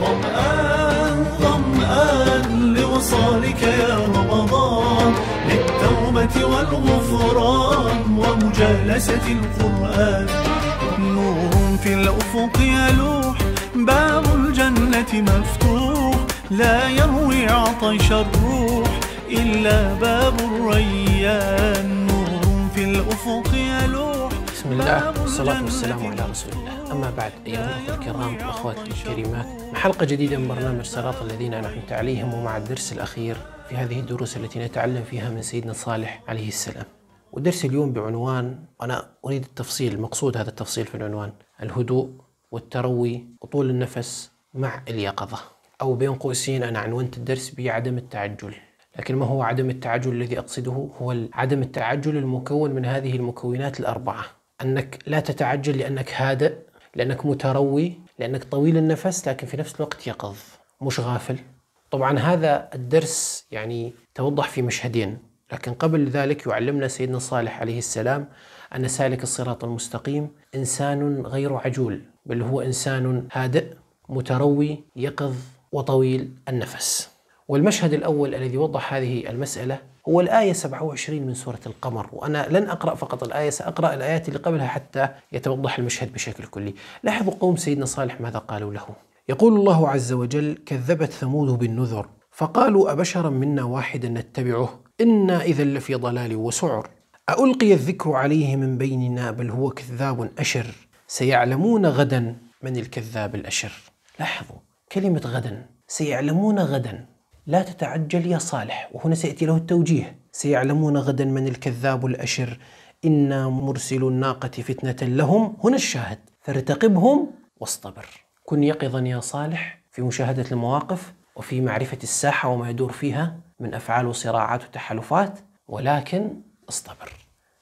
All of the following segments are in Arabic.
ظمآن ظمآن لوصالك يا رمضان للتوبة والغفران ومجالسة القرآن نور في الأفق يلوح باب الجنة مفتوح لا يروي عطش الروح إلا باب الريان نور في الأفق يلوح بسم الله والصلاة والسلام على رسول الله أما بعد أيها الأخوة الكرام وأخواتي الكريمات حلقة جديدة من برنامج صراط الذين أنعمت عليهم ومع الدرس الأخير في هذه الدروس التي نتعلم فيها من سيدنا صالح عليه السلام ودرس اليوم بعنوان أنا أريد التفصيل مقصود هذا التفصيل في العنوان الهدوء والتروي وطول النفس مع اليقظة أو بين قوسين أنا عنونت الدرس بعدم التعجل لكن ما هو عدم التعجل الذي أقصده هو عدم التعجل المكون من هذه المكونات الأربعة أنك لا تتعجل لأنك هادئ لأنك متروي لأنك طويل النفس لكن في نفس الوقت يقظ مش غافل طبعا هذا الدرس يعني توضح في مشهدين لكن قبل ذلك يعلمنا سيدنا صالح عليه السلام أن سالك الصراط المستقيم إنسان غير عجول بل هو إنسان هادئ متروي يقظ وطويل النفس والمشهد الأول الذي وضح هذه المسألة هو الآية 27 من سورة القمر وأنا لن أقرأ فقط الآية سأقرأ الآيات اللي قبلها حتى يتوضح المشهد بشكل كلي لاحظوا قوم سيدنا صالح ماذا قالوا له يقول الله عز وجل كذبت ثمود بالنذر فقالوا أبشرا منا واحدا نتبعه إنا إذا لفي ضلال وسعر ألقي الذكر عليه من بيننا بل هو كذاب أشر سيعلمون غدا من الكذاب الأشر لاحظوا كلمة غدا سيعلمون غدا لا تتعجل يا صالح وهنا سيأتي له التوجيه سيعلمون غدا من الكذاب الأشر إنا مرسل الناقة فتنة لهم هنا الشاهد فارتقبهم واصطبر كن يقظا يا صالح في مشاهدة المواقف وفي معرفة الساحة وما يدور فيها من أفعال وصراعات وتحالفات ولكن اصطبر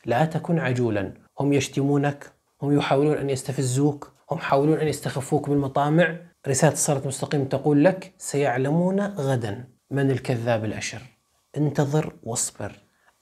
لا تكن عجولا هم يشتمونك هم يحاولون أن يستفزوك هم يحاولون أن يستخفوك بالمطامع رسالة الصلاة المستقيم تقول لك سيعلمون غدا من الكذاب الأشر انتظر واصبر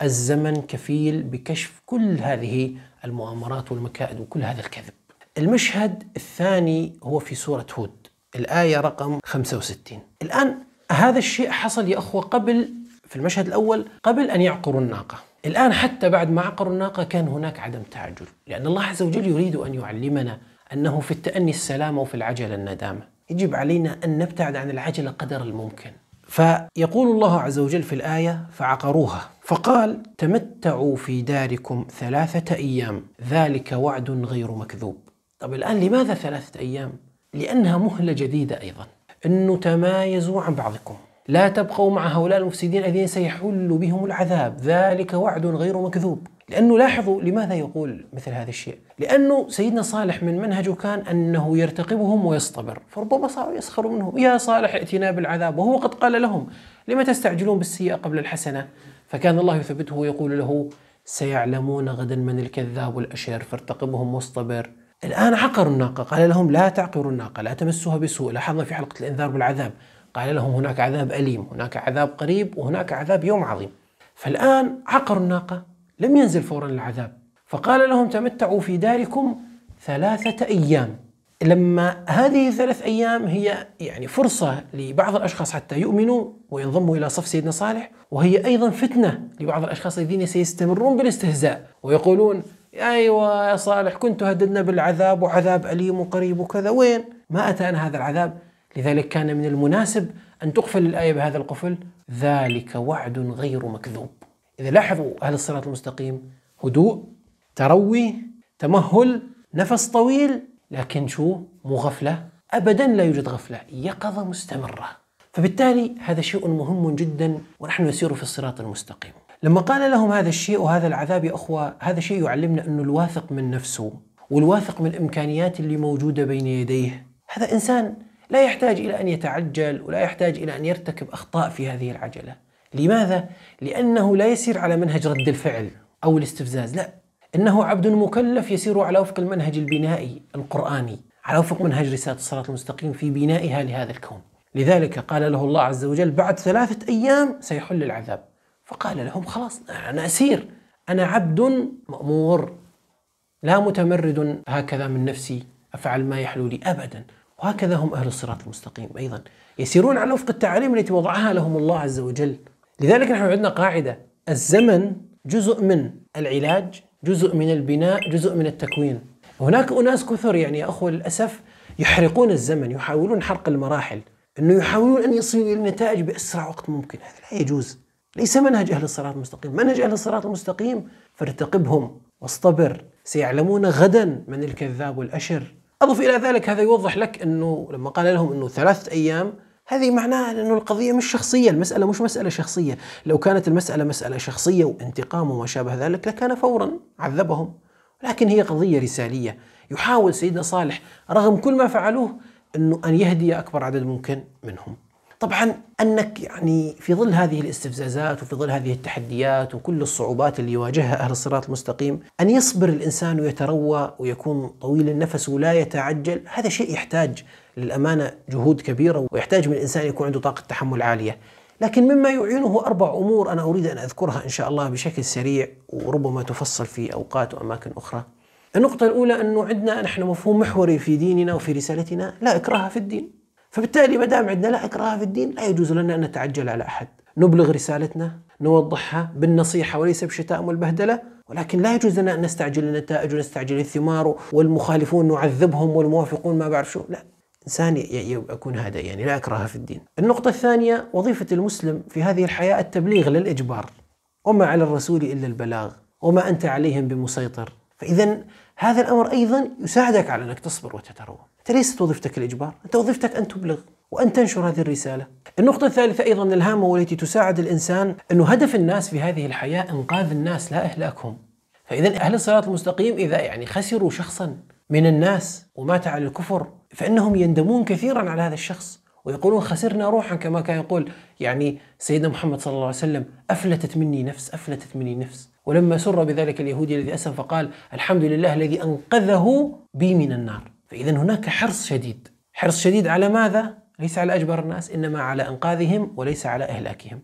الزمن كفيل بكشف كل هذه المؤامرات والمكائد وكل هذا الكذب المشهد الثاني هو في سورة هود الآية رقم 65 الآن هذا الشيء حصل يا أخوة قبل في المشهد الأول قبل أن يعقروا الناقة الآن حتى بعد ما عقروا الناقة كان هناك عدم تعجل لأن الله عز وجل يريد أن يعلمنا أنه في التأني السلامة وفي العجلة الندامة يجب علينا أن نبتعد عن العجلة قدر الممكن فيقول الله عز وجل في الآية فعقروها فقال تمتعوا في داركم ثلاثة أيام ذلك وعد غير مكذوب طب الآن لماذا ثلاثة أيام؟ لأنها مهلة جديدة أيضا أنه تمايزوا عن بعضكم لا تبقوا مع هؤلاء المفسدين الذين سيحل بهم العذاب ذلك وعد غير مكذوب لأنه لاحظوا لماذا يقول مثل هذا الشيء لأنه سيدنا صالح من منهجه كان أنه يرتقبهم ويصطبر فربما صاروا يسخروا منه يا صالح ائتنا بالعذاب وهو قد قال لهم لما تستعجلون بالسيئة قبل الحسنة فكان الله يثبته ويقول له سيعلمون غدا من الكذاب الأشر فارتقبهم واصطبر الآن عقروا الناقة قال لهم لا تعقروا الناقة لا تمسوها بسوء لاحظنا في حلقة الإنذار بالعذاب قال لهم هناك عذاب أليم هناك عذاب قريب وهناك عذاب يوم عظيم فالآن عقروا الناقة لم ينزل فورا العذاب فقال لهم تمتعوا في داركم ثلاثة أيام لما هذه الثلاث أيام هي يعني فرصة لبعض الأشخاص حتى يؤمنوا وينضموا إلى صف سيدنا صالح وهي أيضا فتنة لبعض الأشخاص الذين سيستمرون بالاستهزاء ويقولون أيوة يا صالح كنت هددنا بالعذاب وعذاب أليم وقريب وكذا وين ما أتانا هذا العذاب لذلك كان من المناسب أن تقفل الآية بهذا القفل ذلك وعد غير مكذوب إذا لاحظوا أهل الصراط المستقيم هدوء تروي تمهل نفس طويل لكن شو مو غفلة أبدا لا يوجد غفلة يقظة مستمرة فبالتالي هذا شيء مهم جدا ونحن نسير في الصراط المستقيم لما قال لهم هذا الشيء وهذا العذاب يا أخوة هذا شيء يعلمنا أنه الواثق من نفسه والواثق من الإمكانيات اللي موجودة بين يديه هذا إنسان لا يحتاج إلى أن يتعجل ولا يحتاج إلى أن يرتكب أخطاء في هذه العجلة لماذا؟ لأنه لا يسير على منهج رد الفعل أو الاستفزاز لا إنه عبد مكلف يسير على وفق المنهج البنائي القرآني على وفق منهج رسالة الصراط المستقيم في بنائها لهذا الكون لذلك قال له الله عز وجل بعد ثلاثة أيام سيحل العذاب فقال لهم خلاص أنا أسير أنا عبد مأمور لا متمرد هكذا من نفسي أفعل ما يحلو لي أبدا وهكذا هم أهل الصراط المستقيم أيضا يسيرون على وفق التعاليم التي وضعها لهم الله عز وجل لذلك نحن عندنا قاعدة الزمن جزء من العلاج جزء من البناء جزء من التكوين هناك أناس كثر يعني يا أخوة للأسف يحرقون الزمن يحاولون حرق المراحل أنه يحاولون أن يصلوا إلى النتائج بأسرع وقت ممكن هذا لا يجوز ليس منهج أهل الصراط المستقيم منهج أهل الصراط المستقيم فارتقبهم واصطبر سيعلمون غدا من الكذاب والأشر أضف إلى ذلك هذا يوضح لك أنه لما قال لهم أنه ثلاثة أيام هذه معناها أنه القضية مش شخصية المسألة مش مسألة شخصية لو كانت المسألة مسألة شخصية وانتقام وما شابه ذلك لكان فورا عذبهم لكن هي قضية رسالية يحاول سيدنا صالح رغم كل ما فعلوه أنه أن يهدي أكبر عدد ممكن منهم طبعا انك يعني في ظل هذه الاستفزازات وفي ظل هذه التحديات وكل الصعوبات اللي يواجهها اهل الصراط المستقيم ان يصبر الانسان ويتروى ويكون طويل النفس ولا يتعجل هذا شيء يحتاج للأمانة جهود كبيرة ويحتاج من الإنسان يكون عنده طاقة تحمل عالية لكن مما يعينه أربع أمور أنا أريد أن أذكرها إن شاء الله بشكل سريع وربما تفصل في أوقات وأماكن أخرى النقطة الأولى أنه عندنا نحن مفهوم محوري في ديننا وفي رسالتنا لا إكراه في الدين فبالتالي ما دام عندنا لا إكراه في الدين لا يجوز لنا أن نتعجل على أحد نبلغ رسالتنا نوضحها بالنصيحة وليس بالشتائم والبهدلة ولكن لا يجوز لنا أن نستعجل النتائج ونستعجل الثمار والمخالفون نعذبهم والموافقون ما بعرف شو لا إنسان أكون هذا يعني لا أكرهه في الدين النقطة الثانية وظيفة المسلم في هذه الحياة التبليغ للإجبار وما على الرسول إلا البلاغ وما أنت عليهم بمسيطر فإذا هذا الأمر أيضا يساعدك على أنك تصبر وتتروى أنت ليست وظيفتك الإجبار أنت وظيفتك أن تبلغ وأن تنشر هذه الرسالة النقطة الثالثة أيضا الهامة والتي تساعد الإنسان أنه هدف الناس في هذه الحياة إنقاذ الناس لا إهلاكهم فإذا أهل الصراط المستقيم إذا يعني خسروا شخصا من الناس ومات على الكفر فإنهم يندمون كثيرا على هذا الشخص ويقولون خسرنا روحا كما كان يقول يعني سيدنا محمد صلى الله عليه وسلم أفلتت مني نفس أفلتت مني نفس ولما سر بذلك اليهودي الذي أسلم فقال الحمد لله الذي أنقذه بي من النار فإذا هناك حرص شديد حرص شديد على ماذا؟ ليس على أجبر الناس إنما على إنقاذهم وليس على إهلاكهم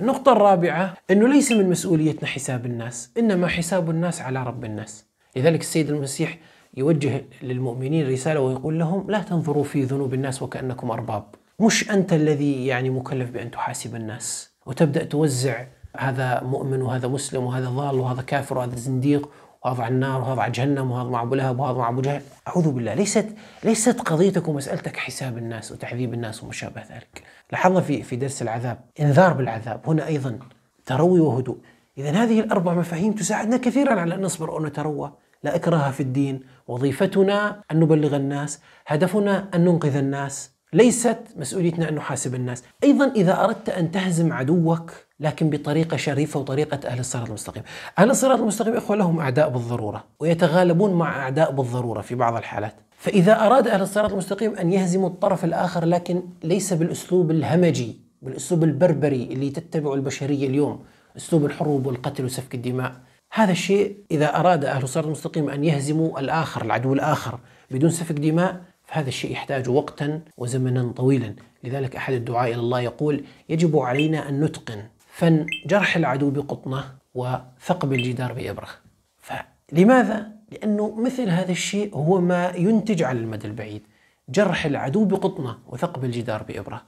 النقطة الرابعة أنه ليس من مسؤوليتنا حساب الناس إنما حساب الناس على رب الناس لذلك السيد المسيح يوجه للمؤمنين رسالة ويقول لهم لا تنظروا في ذنوب الناس وكأنكم أرباب مش أنت الذي يعني مكلف بأن تحاسب الناس وتبدأ توزع هذا مؤمن وهذا مسلم وهذا ضال وهذا كافر وهذا زنديق وهذا على النار وهذا على جهنم وهذا مع ابو لهب وهذا مع ابو جهل اعوذ بالله ليست ليست قضيتك ومسالتك حساب الناس وتعذيب الناس وما شابه ذلك لاحظنا في في درس العذاب انذار بالعذاب هنا ايضا تروي وهدوء اذا هذه الاربع مفاهيم تساعدنا كثيرا على ان نصبر ونتروى لا اكراه في الدين وظيفتنا أن نبلغ الناس هدفنا أن ننقذ الناس ليست مسؤوليتنا أن نحاسب الناس أيضا إذا أردت أن تهزم عدوك لكن بطريقة شريفة وطريقة أهل الصراط المستقيم أهل الصراط المستقيم إخوة لهم أعداء بالضرورة ويتغالبون مع أعداء بالضرورة في بعض الحالات فإذا أراد أهل الصراط المستقيم أن يهزموا الطرف الآخر لكن ليس بالأسلوب الهمجي بالأسلوب البربري اللي تتبعه البشرية اليوم أسلوب الحروب والقتل وسفك الدماء هذا الشيء إذا أراد أهل الصراط المستقيم أن يهزموا الآخر العدو الآخر بدون سفك دماء فهذا الشيء يحتاج وقتا وزمنا طويلا لذلك أحد الدعاء إلى الله يقول يجب علينا أن نتقن فن جرح العدو بقطنة وثقب الجدار بإبرة فلماذا؟ لأنه مثل هذا الشيء هو ما ينتج على المدى البعيد جرح العدو بقطنة وثقب الجدار بإبرة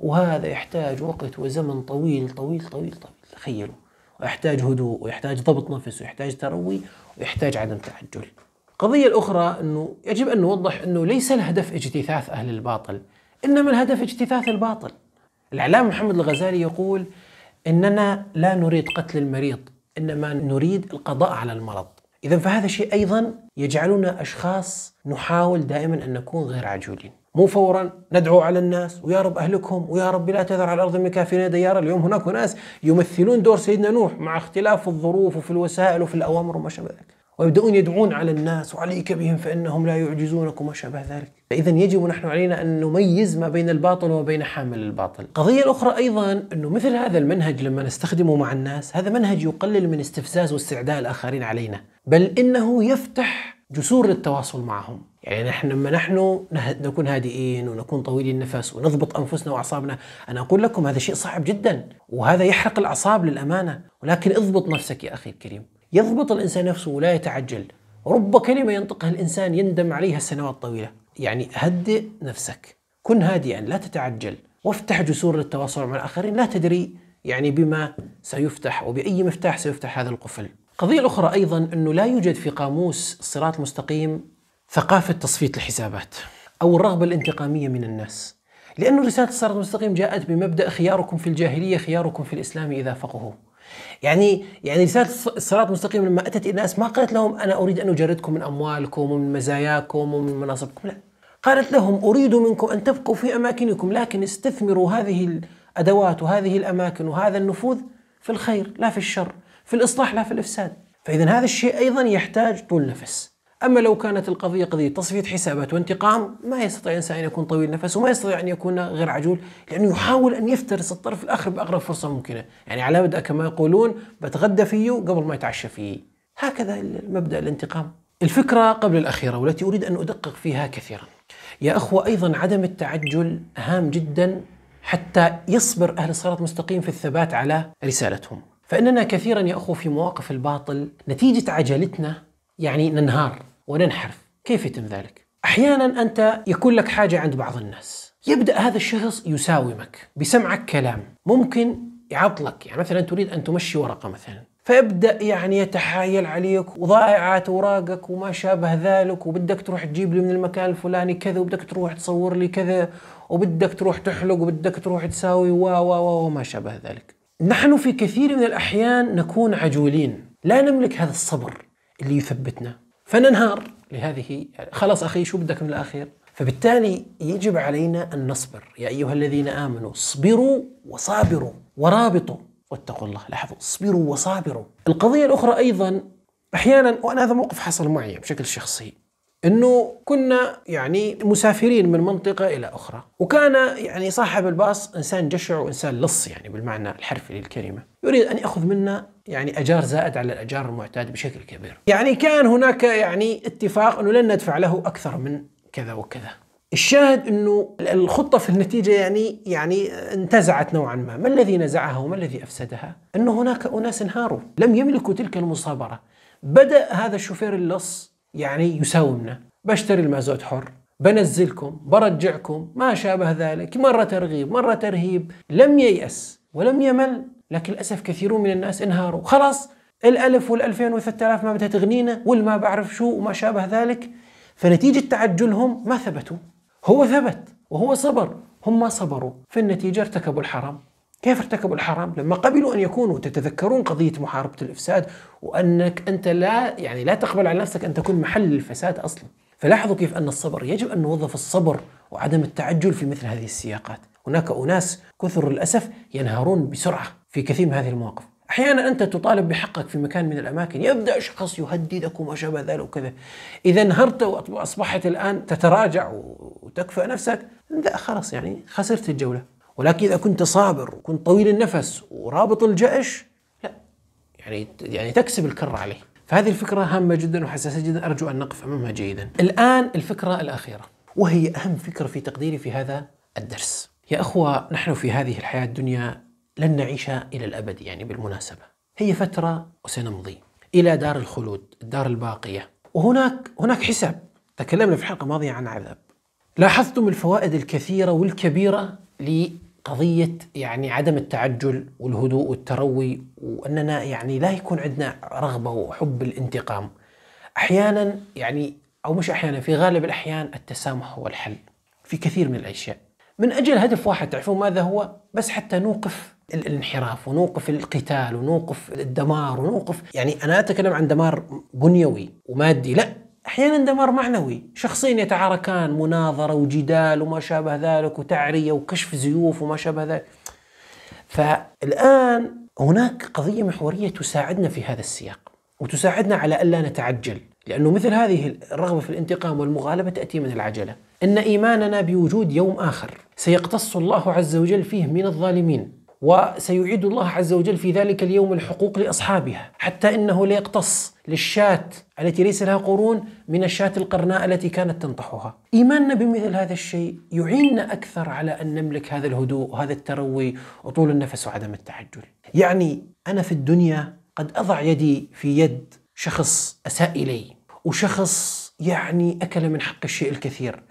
وهذا يحتاج وقت وزمن طويل طويل طويل طويل تخيلوا ويحتاج هدوء ويحتاج ضبط نفس ويحتاج تروي ويحتاج عدم تعجل القضية الأخرى أنه يجب أن نوضح أنه ليس الهدف اجتثاث أهل الباطل إنما الهدف اجتثاث الباطل الإعلام محمد الغزالي يقول إننا لا نريد قتل المريض إنما نريد القضاء على المرض إذا فهذا شيء أيضا يجعلنا أشخاص نحاول دائما أن نكون غير عجولين مو فورا ندعو على الناس ويا رب اهلكهم ويا رب لا تذر على الارض من كافرين ديارا اليوم هناك ناس يمثلون دور سيدنا نوح مع اختلاف الظروف وفي الوسائل وفي الاوامر وما شابه ذلك ويبدأون يدعون على الناس وعليك بهم فإنهم لا يعجزونك وما شابه ذلك فإذا يجب نحن علينا أن نميز ما بين الباطل وبين حامل الباطل قضية أخرى أيضا أنه مثل هذا المنهج لما نستخدمه مع الناس هذا منهج يقلل من استفزاز واستعداء الآخرين علينا بل إنه يفتح جسور للتواصل معهم يعني نحن لما نحن نكون هادئين ونكون طويلي النفس ونضبط انفسنا واعصابنا، انا اقول لكم هذا شيء صعب جدا وهذا يحرق الاعصاب للامانه، ولكن اضبط نفسك يا اخي الكريم، يضبط الانسان نفسه ولا يتعجل، رب كلمه ينطقها الانسان يندم عليها سنوات طويله، يعني هدئ نفسك، كن هادئا لا تتعجل، وافتح جسور للتواصل مع الاخرين، لا تدري يعني بما سيفتح وباي مفتاح سيفتح هذا القفل. القضية الأخرى أيضا أنه لا يوجد في قاموس الصراط المستقيم ثقافة تصفية الحسابات أو الرغبة الانتقامية من الناس لأن رسالة الصراط المستقيم جاءت بمبدأ خياركم في الجاهلية خياركم في الإسلام إذا فقهوه يعني يعني رسالة الصراط المستقيم لما أتت الناس ما قالت لهم أنا أريد أن أجردكم من أموالكم ومن مزاياكم ومن مناصبكم لا قالت لهم أريد منكم أن تبقوا في أماكنكم لكن استثمروا هذه الأدوات وهذه الأماكن وهذا النفوذ في الخير لا في الشر في الإصلاح لا في الإفساد فإذا هذا الشيء أيضا يحتاج طول نفس أما لو كانت القضية قضية تصفية حسابات وانتقام ما يستطيع الإنسان أن يكون طويل النفس وما يستطيع أن يكون غير عجول لأنه يحاول أن يفترس الطرف الآخر بأقرب فرصة ممكنة يعني على مبدأ كما يقولون بتغدى فيه قبل ما يتعشى فيه هكذا مبدأ الانتقام الفكرة قبل الأخيرة والتي أريد أن أدقق فيها كثيرا يا أخوة أيضا عدم التعجل هام جدا حتى يصبر أهل الصراط المستقيم في الثبات على رسالتهم فإننا كثيرا يا أخوة في مواقف الباطل نتيجة عجلتنا يعني ننهار وننحرف كيف يتم ذلك؟ أحيانا أنت يكون لك حاجة عند بعض الناس يبدأ هذا الشخص يساومك بسمعك كلام ممكن يعطلك يعني مثلا تريد أن تمشي ورقة مثلا فيبدا يعني يتحايل عليك وضائعات اوراقك وما شابه ذلك وبدك تروح تجيب لي من المكان الفلاني كذا وبدك تروح تصور لي كذا وبدك تروح تحلق وبدك تروح تساوي و و وما شابه ذلك. نحن في كثير من الاحيان نكون عجولين، لا نملك هذا الصبر اللي يثبتنا. فننهار لهذه يعني، خلاص أخي شو بدك من الآخر فبالتالي يجب علينا أن نصبر يا أيها الذين آمنوا اصبروا وصابروا ورابطوا واتقوا الله لاحظوا اصبروا وصابروا القضية الأخرى أيضا أحيانا وأنا هذا موقف حصل معي بشكل شخصي انه كنا يعني مسافرين من منطقه الى اخرى، وكان يعني صاحب الباص انسان جشع وانسان لص يعني بالمعنى الحرفي للكلمه، يريد ان ياخذ منا يعني اجار زائد على الاجار المعتاد بشكل كبير. يعني كان هناك يعني اتفاق انه لن ندفع له اكثر من كذا وكذا. الشاهد انه الخطه في النتيجه يعني يعني انتزعت نوعا ما، ما الذي نزعها وما الذي افسدها؟ انه هناك اناس انهاروا، لم يملكوا تلك المصابره. بدا هذا الشوفير اللص يعني يساومنا، بشتري المازوت حر، بنزلكم، برجعكم، ما شابه ذلك، مره ترغيب، مره ترهيب، لم ييأس ولم يمل لكن للأسف كثيرون من الناس انهاروا خلاص الألف والألفين والثلاث ما بدها تغنينا والما بعرف شو وما شابه ذلك فنتيجة تعجلهم ما ثبتوا هو ثبت وهو صبر هم ما صبروا في النتيجة ارتكبوا الحرام كيف ارتكبوا الحرام؟ لما قبلوا أن يكونوا تتذكرون قضية محاربة الإفساد وأنك أنت لا يعني لا تقبل على نفسك أن تكون محل الفساد أصلا فلاحظوا كيف أن الصبر يجب أن نوظف الصبر وعدم التعجل في مثل هذه السياقات هناك أناس كثر للأسف ينهارون بسرعة في كثير من هذه المواقف احيانا انت تطالب بحقك في مكان من الاماكن يبدا شخص يهددك وما شابه ذلك وكذا اذا انهرت واصبحت الان تتراجع وتكفئ نفسك لا خلاص يعني خسرت الجوله ولكن اذا كنت صابر وكنت طويل النفس ورابط الجأش لا يعني يعني تكسب الكر عليه فهذه الفكره هامه جدا وحساسه جدا ارجو ان نقف امامها جيدا الان الفكره الاخيره وهي اهم فكره في تقديري في هذا الدرس يا اخوه نحن في هذه الحياه الدنيا لن نعيش إلى الأبد يعني بالمناسبة هي فترة وسنمضي إلى دار الخلود الدار الباقية وهناك هناك حساب تكلمنا في الحلقة الماضية عن عذاب لاحظتم الفوائد الكثيرة والكبيرة لقضية يعني عدم التعجل والهدوء والتروي وأننا يعني لا يكون عندنا رغبة وحب الانتقام أحيانا يعني أو مش أحيانا في غالب الأحيان التسامح هو الحل في كثير من الأشياء من أجل هدف واحد تعرفون ماذا هو بس حتى نوقف الانحراف ونوقف القتال ونوقف الدمار ونوقف يعني انا اتكلم عن دمار بنيوي ومادي لا احيانا دمار معنوي شخصين يتعاركان مناظره وجدال وما شابه ذلك وتعريه وكشف زيوف وما شابه ذلك فالان هناك قضيه محوريه تساعدنا في هذا السياق وتساعدنا على الا نتعجل لانه مثل هذه الرغبه في الانتقام والمغالبه تاتي من العجله ان ايماننا بوجود يوم اخر سيقتص الله عز وجل فيه من الظالمين وسيعيد الله عز وجل في ذلك اليوم الحقوق لأصحابها حتى إنه ليقتص للشاة التي ليس لها قرون من الشاة القرناء التي كانت تنطحها إيماننا بمثل هذا الشيء يعيننا أكثر على أن نملك هذا الهدوء وهذا التروي وطول النفس وعدم التعجل يعني أنا في الدنيا قد أضع يدي في يد شخص أساء إلي وشخص يعني أكل من حق الشيء الكثير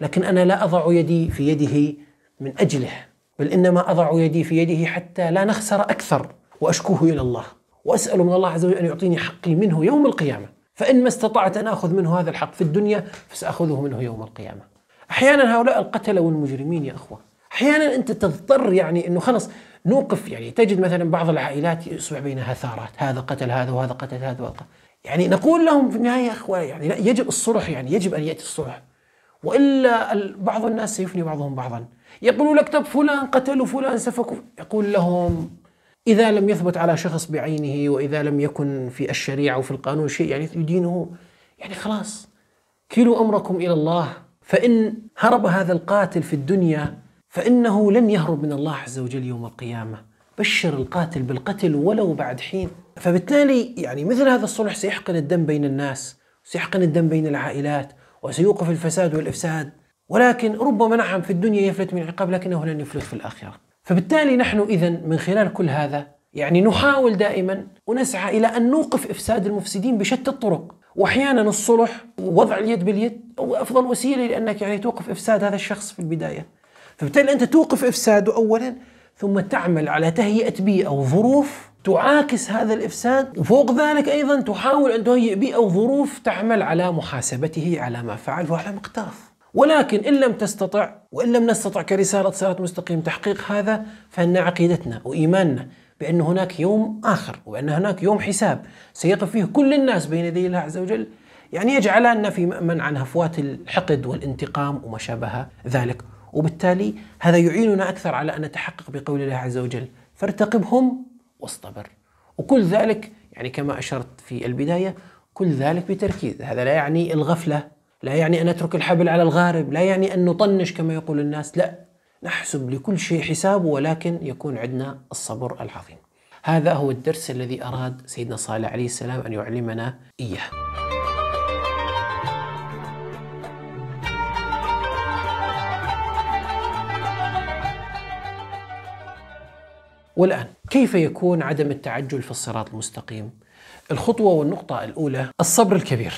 لكن أنا لا أضع يدي في يده من أجله بل إنما أضع يدي في يده حتى لا نخسر أكثر وأشكوه إلى الله وأسأل من الله عز وجل أن يعطيني حقي منه يوم القيامة فإن ما استطعت أن أخذ منه هذا الحق في الدنيا فسأخذه منه يوم القيامة أحيانا هؤلاء القتلة والمجرمين يا أخوة أحيانا أنت تضطر يعني أنه خلص نوقف يعني تجد مثلا بعض العائلات يصبح بينها ثارات هذا قتل هذا وهذا قتل هذا وهذا يعني نقول لهم في النهاية يا أخوة يعني لا يجب الصلح يعني يجب أن يأتي الصلح وإلا بعض الناس سيفني بعضهم بعضا يقول لك طب فلان قتل فلان سفك يقول لهم إذا لم يثبت على شخص بعينه وإذا لم يكن في الشريعة وفي القانون شيء يعني يدينه يعني خلاص كيلوا أمركم إلى الله فإن هرب هذا القاتل في الدنيا فإنه لن يهرب من الله عز وجل يوم القيامة بشر القاتل بالقتل ولو بعد حين فبالتالي يعني مثل هذا الصلح سيحقن الدم بين الناس سيحقن الدم بين العائلات وسيوقف الفساد والإفساد ولكن ربما نعم في الدنيا يفلت من العقاب لكنه لن يفلت في الآخرة فبالتالي نحن إذا من خلال كل هذا يعني نحاول دائما ونسعى إلى أن نوقف إفساد المفسدين بشتى الطرق واحيانا الصلح ووضع اليد باليد هو افضل وسيله لانك يعني توقف افساد هذا الشخص في البدايه فبالتالي انت توقف افساده اولا ثم تعمل على تهيئه بيئه وظروف تعاكس هذا الافساد وفوق ذلك ايضا تحاول ان تهيئ بيئه وظروف تعمل على محاسبته على ما فعل وعلى مقتاف ولكن إن لم تستطع وإن لم نستطع كرسالة صراط مستقيم تحقيق هذا فإن عقيدتنا وإيماننا بأن هناك يوم آخر وأن هناك يوم حساب سيقف فيه كل الناس بين يدي الله عز وجل يعني يجعلنا في مأمن عن هفوات الحقد والانتقام وما شابه ذلك وبالتالي هذا يعيننا أكثر على أن نتحقق بقول الله عز وجل فارتقبهم واصطبر وكل ذلك يعني كما أشرت في البداية كل ذلك بتركيز هذا لا يعني الغفلة لا يعني أن أترك الحبل على الغارب لا يعني أن نطنش كما يقول الناس لا نحسب لكل شيء حسابه ولكن يكون عندنا الصبر العظيم هذا هو الدرس الذي أراد سيدنا صالح عليه السلام أن يعلمنا إياه والآن كيف يكون عدم التعجل في الصراط المستقيم؟ الخطوة والنقطة الأولى الصبر الكبير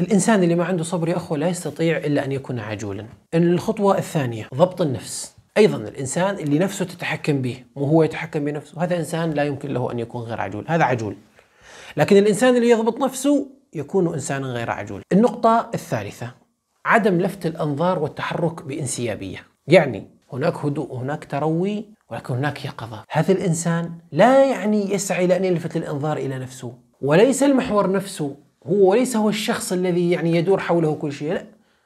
الإنسان اللي ما عنده صبر يا أخو لا يستطيع إلا أن يكون عجولا الخطوة الثانية ضبط النفس ايضا الانسان اللي نفسه تتحكم به مو هو يتحكم بنفسه هذا انسان لا يمكن له ان يكون غير عجول هذا عجول لكن الانسان اللي يضبط نفسه يكون انسانا غير عجول النقطه الثالثه عدم لفت الانظار والتحرك بانسيابيه يعني هناك هدوء هناك تروي ولكن هناك يقظه هذا الانسان لا يعني يسعى الى ان يلفت الانظار الى نفسه وليس المحور نفسه هو ليس هو الشخص الذي يعني يدور حوله كل شيء لا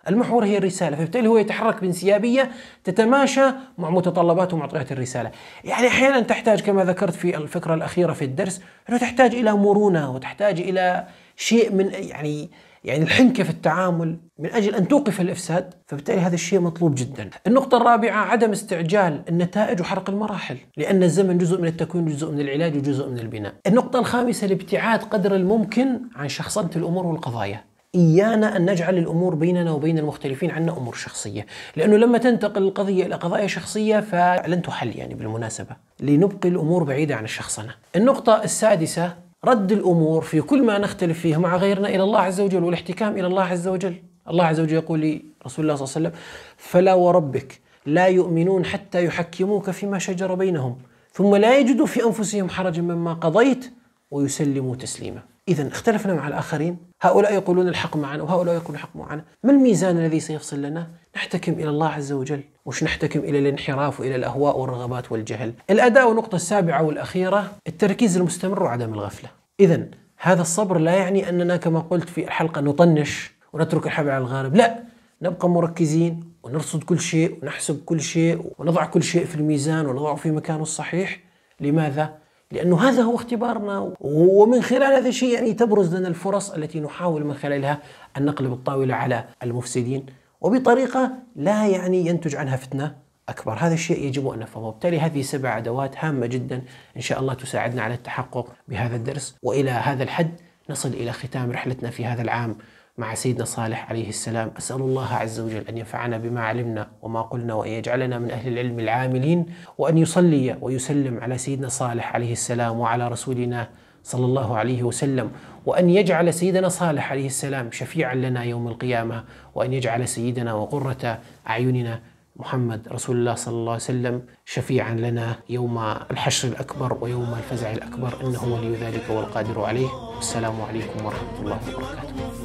المحور هي الرسالة فبالتالي هو يتحرك بانسيابية تتماشى مع متطلبات ومعطيات الرسالة يعني أحيانا تحتاج كما ذكرت في الفكرة الأخيرة في الدرس أنه تحتاج إلى مرونة وتحتاج إلى شيء من يعني يعني الحنكة في التعامل من أجل أن توقف الإفساد فبالتالي هذا الشيء مطلوب جدا النقطة الرابعة عدم استعجال النتائج وحرق المراحل لأن الزمن جزء من التكوين جزء من العلاج وجزء من البناء النقطة الخامسة الابتعاد قدر الممكن عن شخصنة الأمور والقضايا إيانا أن نجعل الأمور بيننا وبين المختلفين عنا أمور شخصية لأنه لما تنتقل القضية إلى قضايا شخصية فلن تحل يعني بالمناسبة لنبقي الأمور بعيدة عن الشخصنة النقطة السادسة رد الأمور في كل ما نختلف فيه مع غيرنا إلى الله عز وجل والاحتكام إلى الله عز وجل الله عز وجل يقول لرسول الله صلى الله عليه وسلم فلا وربك لا يؤمنون حتى يحكموك فيما شجر بينهم ثم لا يجدوا في أنفسهم حرجا مما قضيت ويسلموا تسليما إذا اختلفنا مع الآخرين هؤلاء يقولون الحق معنا وهؤلاء يقولون الحق معنا ما الميزان الذي سيفصل لنا؟ نحتكم إلى الله عز وجل مش نحتكم إلى الانحراف وإلى الأهواء والرغبات والجهل الأداء والنقطة السابعة والأخيرة التركيز المستمر وعدم الغفلة إذا هذا الصبر لا يعني أننا كما قلت في الحلقة نطنش ونترك الحبل على الغارب لا نبقى مركزين ونرصد كل شيء ونحسب كل شيء ونضع كل شيء في الميزان ونضعه في مكانه الصحيح لماذا؟ لأنه هذا هو اختبارنا ومن خلال هذا الشيء يعني تبرز لنا الفرص التي نحاول من خلالها أن نقلب الطاولة على المفسدين وبطريقة لا يعني ينتج عنها فتنة أكبر هذا الشيء يجب أن نفهمه وبالتالي هذه سبع أدوات هامة جدا إن شاء الله تساعدنا على التحقق بهذا الدرس وإلى هذا الحد نصل إلى ختام رحلتنا في هذا العام مع سيدنا صالح عليه السلام أسأل الله عز وجل أن ينفعنا بما علمنا وما قلنا وأن يجعلنا من أهل العلم العاملين وأن يصلي ويسلم على سيدنا صالح عليه السلام وعلى رسولنا صلى الله عليه وسلم وأن يجعل سيدنا صالح عليه السلام شفيعا لنا يوم القيامة وأن يجعل سيدنا وقرة أعيننا محمد رسول الله صلى الله عليه وسلم شفيعا لنا يوم الحشر الأكبر ويوم الفزع الأكبر إنه ولي ذلك والقادر عليه والسلام عليكم ورحمة الله وبركاته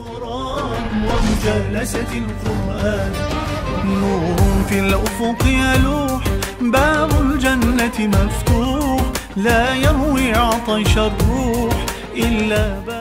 ومجالسة القرآن نور في الأفق يلوح باب الجنة مفتوح لا يروي عطش الروح إلا باب